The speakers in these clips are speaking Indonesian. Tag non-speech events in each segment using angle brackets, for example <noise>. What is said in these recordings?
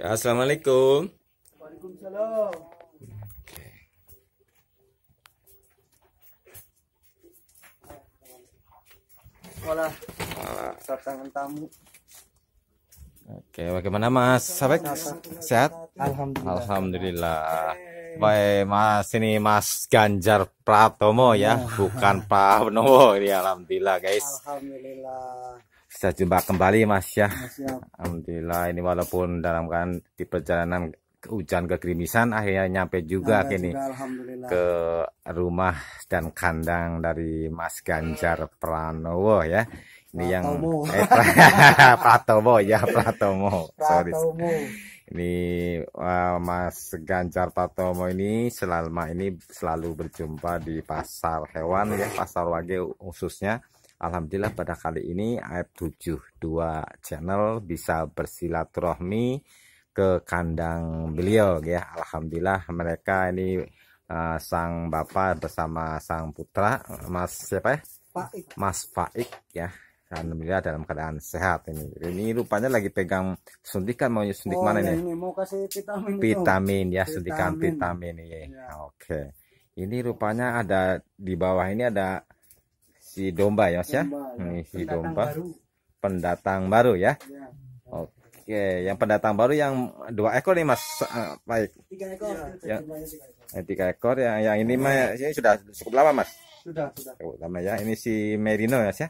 Ya, assalamualaikum. Waalaikumsalam. Okay. Olah, tamu. Oke, bagaimana Mas Sabek? Sehat? Alhamdulillah. Alhamdulillah. Baik, Mas ini Mas Ganjar Pratomo ya, ya. bukan Pak Novo. Ini alhamdulillah, guys. Alhamdulillah bisa jumpa kembali ya. mas ya Alhamdulillah ini walaupun dalam kan di perjalanan hujan kegerimisan akhirnya nyampe juga kini juga, ke rumah dan kandang dari Mas Ganjar Pranowo ya ini yang <laughs> eh, pra, <laughs> Pratomo ya Pratomo. Pratomo. Sorry. Ini uh, Mas Ganjar Pratomo ini selama ini selalu berjumpa di pasar hewan ya pasar wage khususnya Alhamdulillah pada kali ini af 72 channel bisa bersilaturahmi ke kandang beliau ya. Alhamdulillah mereka ini uh, sang bapak bersama sang putra Mas siapa ya? Faik. Mas Faik ya. Alhamdulillah dalam keadaan sehat ini. Ini rupanya lagi pegang suntikan mau suntik oh, mana iya, ini? Mau kasih vitamin. Vitamin itu. ya, suntikan vitamin ini. ya. Iya. Oke. Ini rupanya ada di bawah ini ada si domba ya mas ya ini ya. hmm, si domba pendatang baru ya, ya. oke yang pendatang baru yang dua ekor nih mas uh, baik tiga ekor iya. ya yang, eh, tiga ekor yang yang ini mas iya. ini sudah cukup lama mas sudah sudah lama ya ini si merino ya mas ya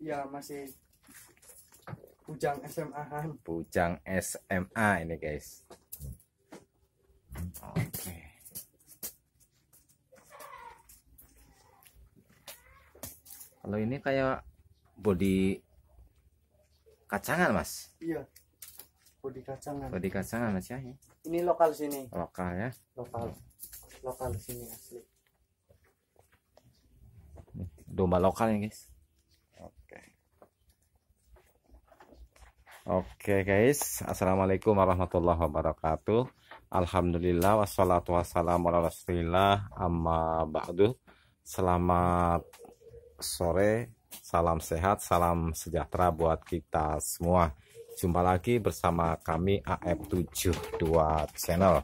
ya masih Pujang SMA kan. Pujang SMA ini guys. Oke. Okay. Kalau ini kayak body kacangan mas. Iya. Body kacangan. Body kacangan mas ya. Ini lokal sini. Lokal ya. Lokal. Lokal sini asli. Domba lokal ya guys. Oke. Oke guys. Assalamualaikum warahmatullahi wabarakatuh. Alhamdulillah wassalatu wassalamu ala rasulillah amma ba'du. Selamat sore. Salam sehat, salam sejahtera buat kita semua. Jumpa lagi bersama kami AF72 Channel.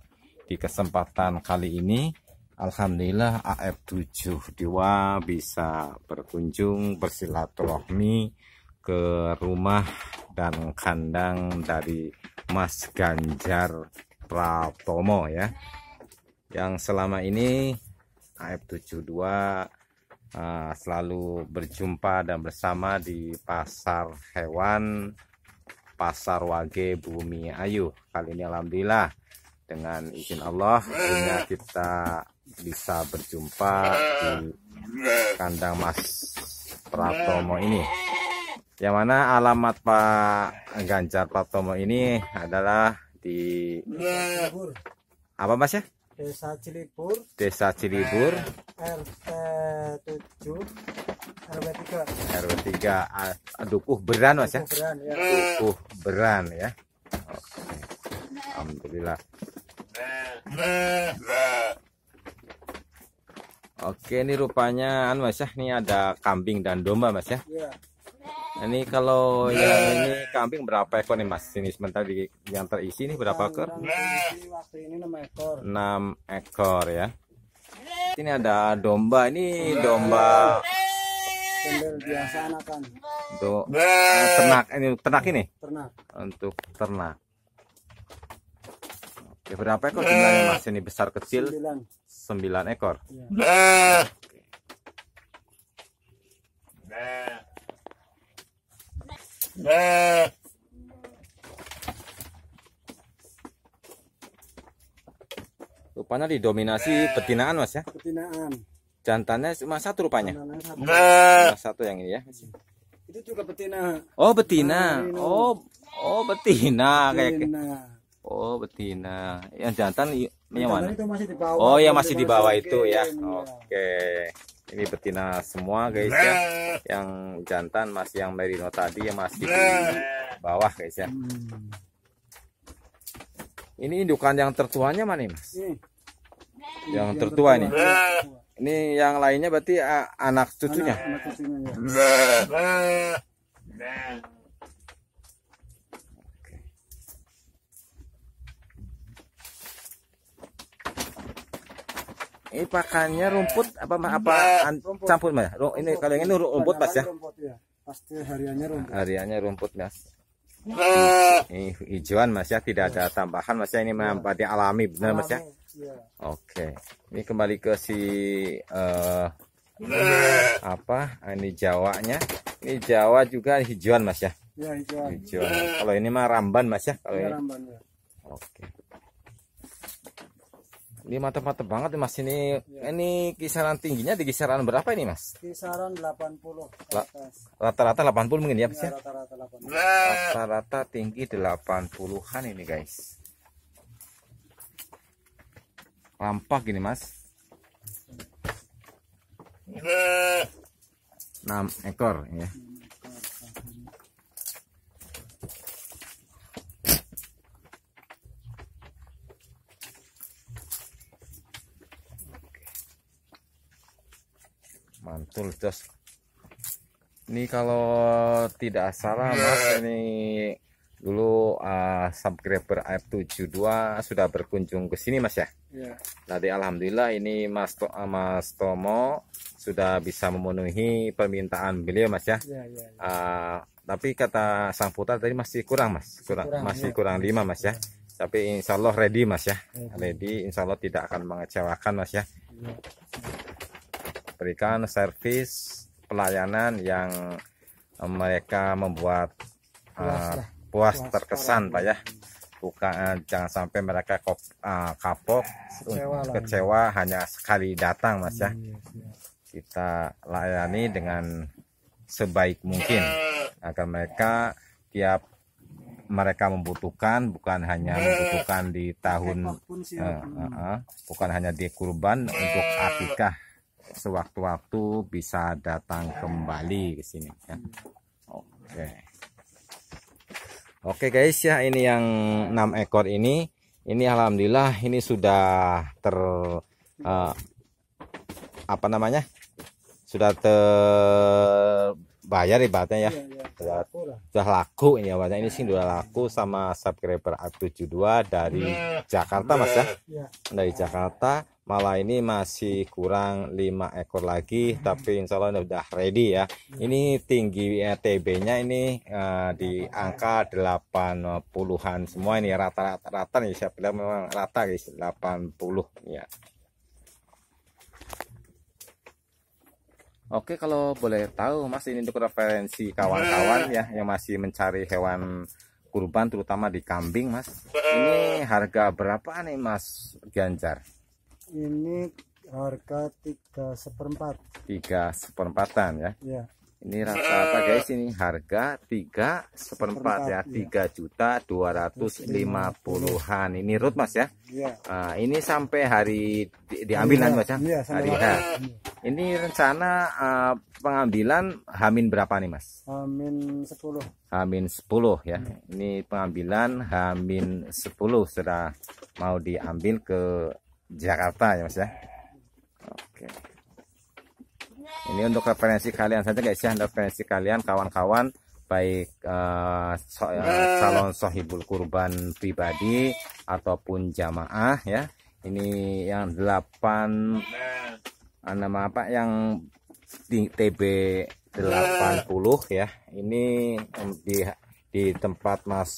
Di kesempatan kali ini, Alhamdulillah AF72 bisa berkunjung bersilaturahmi ke rumah dan kandang dari Mas Ganjar Pratomo ya. Yang selama ini AF72 Ah, selalu berjumpa dan bersama di pasar hewan pasar Wage Bumi Ayu kali ini Alhamdulillah dengan izin Allah akhirnya kita bisa berjumpa di kandang Mas Pratomo ini yang mana alamat Pak Ganjar Pratomo ini adalah di iya. apa Mas ya? Desa Cilibur Desa Cilibur RT 7 RW 3 RW 3 Dukuh Beran Mas ya Beran ya Dukuh Beran ya Oke. Alhamdulillah Oke ini rupanya anu, Mas ya ini ada kambing dan domba Mas ya, ya. Ini kalau yang eh. ini kambing berapa ekor nih Mas? Sini sebentar di yang terisi nih berapa ekor? Waktu ini 6 ekor. 6 ekor ya. Ini ada domba. Ini domba Cendel biasa anakan. Do eh, eh. ternak ini ternak ini? Ternak. Untuk ternak. Oke, ya, berapa ekor jumlahnya Mas? Ini besar kecil? 9. 9 ekor. Ya. Oke. Nah. Rupanya didominasi betinaan eh. mas ya? Betinaan. Jantannya cuma satu rupanya. satu. Nah. satu yang ini ya. Itu juga betina. Oh betina. Ah, oh oh betina, betina. kayak. Oh betina. Yang jantan yang mana? Oh yang masih di bawah itu ya? ya. Oke. Okay ini betina semua guys ya yang jantan masih yang merino tadi yang masih di bawah guys ya hmm. ini indukan yang tertuanya mana mas yang, tertua, tertua ini ini yang lainnya berarti anak cucunya ya. ini pakannya rumput apa apa campur mas ini kalau yang ini rumput mas ya? ya pasti hariannya rumput hariannya rumput mas ini hijauan mas ya tidak ada tambahan mas ya ini iya. menempati alami benar mas ya iya. oke ini kembali ke si uh, apa ini jawanya ini jawa juga hijauan mas ya, ya hijauan. kalau ini mah ramban mas ya kalau iya, ini ya. oke ini mantap-mantap banget nih Mas. Ini ya. ini kisaran tingginya di kisaran berapa ini Mas? Kisaran 80 Rata-rata 80 mungkin ya, Mas ya? Iya, rata-rata 80. tinggi 80-an ini, guys. Lampak gini, Mas. 6 ekor ya. Hmm. mantul jos ini kalau tidak salah mas ini dulu uh, subscriber F72 sudah berkunjung ke sini mas ya yeah. di alhamdulillah ini mas, to ah, mas Tomo sudah bisa memenuhi permintaan beliau mas ya yeah, yeah, yeah. Uh, tapi kata Sang putar tadi masih kurang mas kurang, kurang masih ya. kurang 5 mas ya tapi insya Allah ready mas ya ready insya Allah tidak akan mengecewakan mas ya iya berikan servis pelayanan yang eh, mereka membuat puas, uh, puas, terkesan Pak ya bukan uh, jangan sampai mereka kop, uh, kapok kecewa, kecewa hanya sekali datang Mas ya iya, iya. kita layani dengan sebaik mungkin agar mereka tiap mereka membutuhkan bukan hanya membutuhkan di tahun uh, uh, uh, bukan hanya di kurban untuk akikah sewaktu-waktu bisa datang kembali ke sini ya. Oke. Oke guys ya ini yang 6 ekor ini ini alhamdulillah ini sudah ter uh, apa namanya? sudah ter bayar ibaratnya ya. Iya, iya. Sudah, laku ini ya, Ini sih sudah laku sama subscriber A72 dari iya. Jakarta, Mas ya. Dari Jakarta. Malah ini masih kurang 5 ekor lagi, tapi insya Allah sudah ready ya. Ini tinggi TB-nya ini uh, di ya. angka 80-an semua ini rata-rata rata nih saya bilang memang rata guys, 80 ya. Oke, kalau boleh tahu Mas ini untuk referensi kawan-kawan ya yang masih mencari hewan kurban terutama di kambing, Mas. Ini harga berapa nih, Mas Ganjar? Ini harga tiga seperempat. Tiga seperempatan ya? Iya. Ini rata apa guys ini harga 3 seperempat ya 3 iya. juta 250-an ini root mas ya. Iya. Uh, ini sampai hari di, diambil nanti iya. mas ya. Iya, hari H. Ini rencana uh, pengambilan Hamin berapa nih mas? Hamin 10. Hamin 10 ya. Hmm. Ini pengambilan Hamin 10 sudah mau diambil ke Jakarta ya mas ya. Oke. Okay ini untuk referensi kalian saja guys ya referensi kalian kawan-kawan baik uh, so, uh, calon sohibul kurban pribadi ataupun jamaah ya ini yang 8 nama apa yang di TB 80 ya ini di di tempat Mas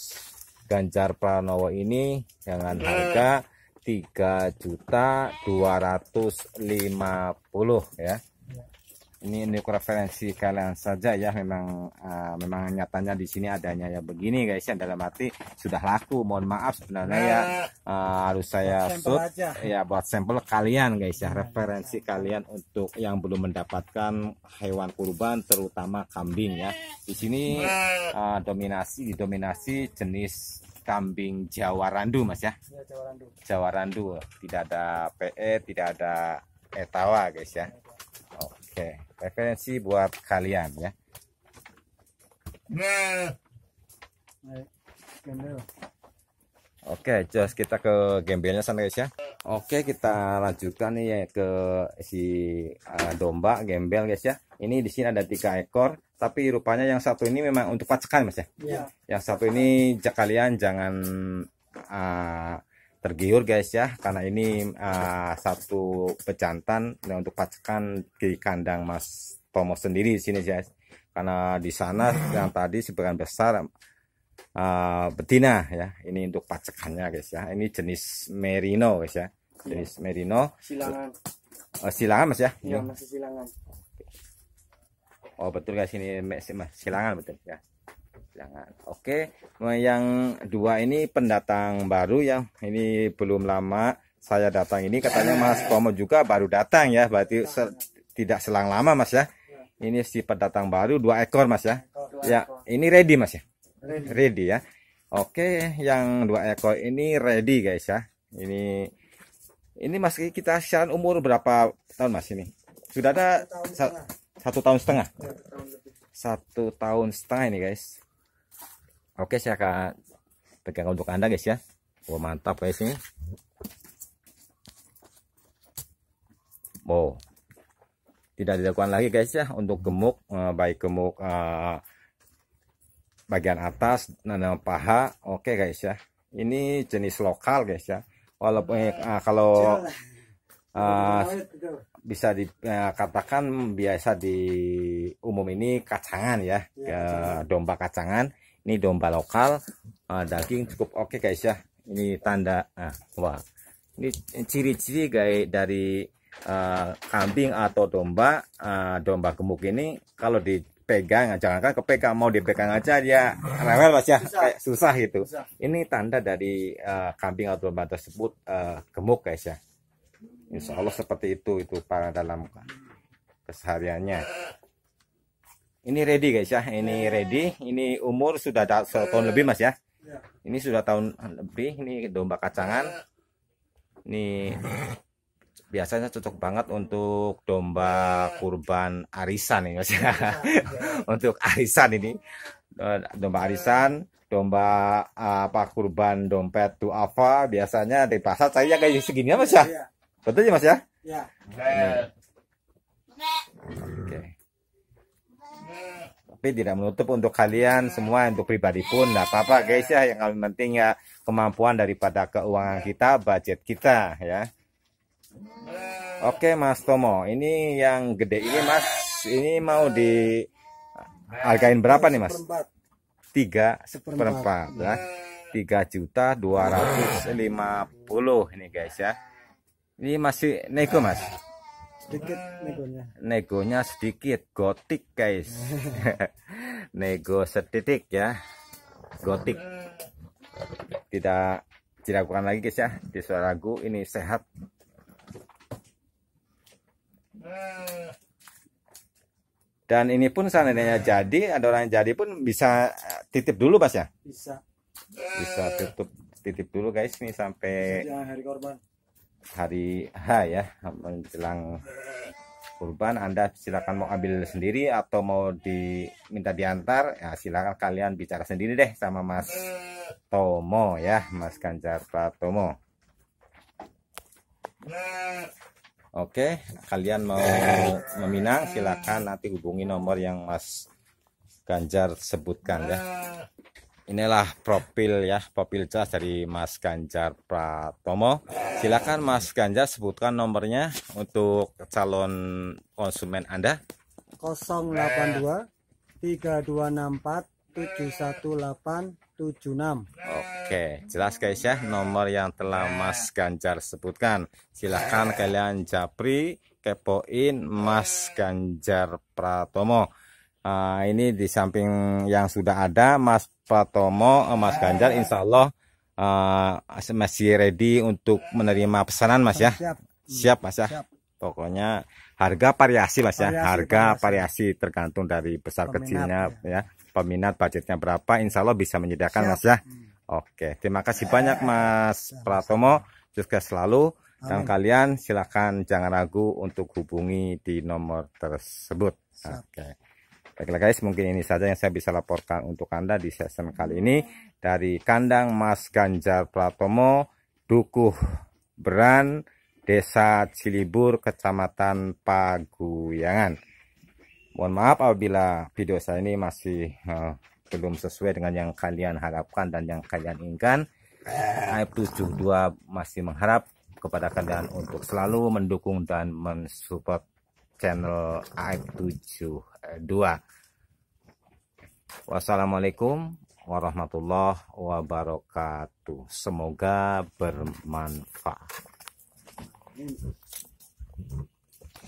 Ganjar Pranowo ini dengan nah. harga juta 250 ya ini new referensi kalian saja ya memang uh, memang nyatanya di sini adanya ya begini guys ya dalam arti sudah laku mohon maaf sebenarnya ya. nah, ya uh, harus saya shoot aja. ya buat sampel kalian guys ya nah, referensi kalian untuk yang belum mendapatkan hewan kurban terutama kambing ya di sini uh, dominasi didominasi jenis kambing Jawa Randu mas ya, ya Jawa Randu Jawa Randu tidak ada PE tidak ada etawa guys ya Oke, referensi buat kalian ya. Oke, jos kita ke gembelnya sana guys ya. Oke, kita lanjutkan nih ya ke si uh, domba gembel guys ya. Ini di sini ada tiga ekor, tapi rupanya yang satu ini memang untuk pacekan mas ya. Iya. Yang satu ini kalian jangan uh, tergiur guys ya karena ini uh, satu pejantan nah, untuk pacakan di kandang Mas Tomo sendiri di sini guys karena di sana yang tadi sebagian besar uh, betina ya ini untuk pacekannya guys ya ini jenis merino guys ya jenis ya. merino silangan uh, silangan mas ya iya masih silangan oh betul guys ini mas silangan betul ya jangan oke yang dua ini pendatang baru ya ini belum lama saya datang ini katanya Mas Tomo juga baru datang ya berarti se tidak selang lama Mas ya ini si pendatang baru dua ekor Mas ya ya ini ready Mas ya ready. ya oke yang dua ekor ini ready guys ya ini ini Mas kita sekarang umur berapa tahun Mas ini sudah ada satu tahun setengah, iya, satu tahun setengah ini guys Oke, saya akan pegang untuk Anda guys ya. Oh, mantap guys ini. Wow. Oh. Tidak dilakukan lagi guys ya untuk gemuk eh, baik gemuk eh, bagian atas dan paha. Oke guys ya. Ini jenis lokal guys ya. Walaupun eh, eh kalau uh, bisa dikatakan uh, biasa di umum ini kacangan ya, ya ke, domba kacangan ini domba lokal uh, daging cukup oke okay guys ya ini tanda uh, wah ini ciri-ciri guys dari uh, kambing atau domba uh, domba gemuk ini kalau dipegang ah, jangan kan kepegang mau dipegang aja dia rewel mas ya susah. kayak susah gitu susah. ini tanda dari uh, kambing atau domba tersebut uh, gemuk guys ya Insya Allah seperti itu itu para dalam kesehariannya ini ready guys ya, ini iya. ready. Ini umur sudah tahun iya. lebih mas ya. Iya. Ini sudah tahun lebih. Ini domba kacangan. Ini biasanya cocok banget untuk domba kurban arisan ini mas ya. <laughs> untuk arisan ini eh, domba arisan domba apa kurban dompet apa biasanya di pasar saya kayak segini mas ya betul ya mas ya, ya. Oke. Okay tapi tidak menutup untuk kalian iya. semua untuk pribadi pun tidak iya, apa-apa iya. guys ya yang paling penting ya kemampuan daripada keuangan kita budget kita ya Oke Mas Tomo ini yang gede ini Mas ini mau di harganya berapa nih Mas tiga seperempat ya tiga juta dua ratus lima puluh ini guys ya ini masih nego Mas sedikit negonya negonya sedikit gotik guys <laughs> nego sedikit ya gotik tidak dilakukan lagi guys ya di suara lagu ini sehat dan ini pun seandainya jadi ada orang yang jadi pun bisa eh, titip dulu mas ya bisa bisa tutup titip dulu guys nih sampai hari korban hari H ya menjelang kurban Anda silakan mau ambil sendiri atau mau diminta diantar ya silakan kalian bicara sendiri deh sama Mas Tomo ya Mas Ganjar Pratomo Oke kalian mau meminang silakan nanti hubungi nomor yang Mas Ganjar sebutkan ya inilah profil ya profil jelas dari Mas Ganjar Pratomo silakan Mas Ganjar sebutkan nomornya untuk calon konsumen Anda 082 3264 71876 Oke jelas guys ya nomor yang telah Mas Ganjar sebutkan Silakan kalian japri kepoin Mas Ganjar Pratomo uh, ini di samping yang sudah ada Mas Patomo, eh, Mas Ganjar insya Allah uh, masih ready untuk menerima pesanan Mas ya siap, siap Mas ya siap. pokoknya harga variasi Mas ya? variasi, ya harga variasi. variasi tergantung dari besar peminat, kecilnya ya. ya peminat budgetnya berapa Insya Allah bisa menyediakan siap. Mas ya hmm. Oke terima kasih banyak Mas siap, Pratomo sukses selalu Amin. dan kalian silahkan jangan ragu untuk hubungi di nomor tersebut. Oke. Baiklah guys, mungkin ini saja yang saya bisa laporkan untuk Anda di season kali ini dari kandang Mas Ganjar Pratomo, Dukuh Beran, Desa Cilibur, Kecamatan Paguyangan. Mohon maaf apabila video saya ini masih uh, belum sesuai dengan yang kalian harapkan dan yang kalian inginkan. Aib72 masih mengharap kepada kalian untuk selalu mendukung dan mensupport channel a 72 eh, wassalamualaikum warahmatullahi wabarakatuh semoga bermanfaat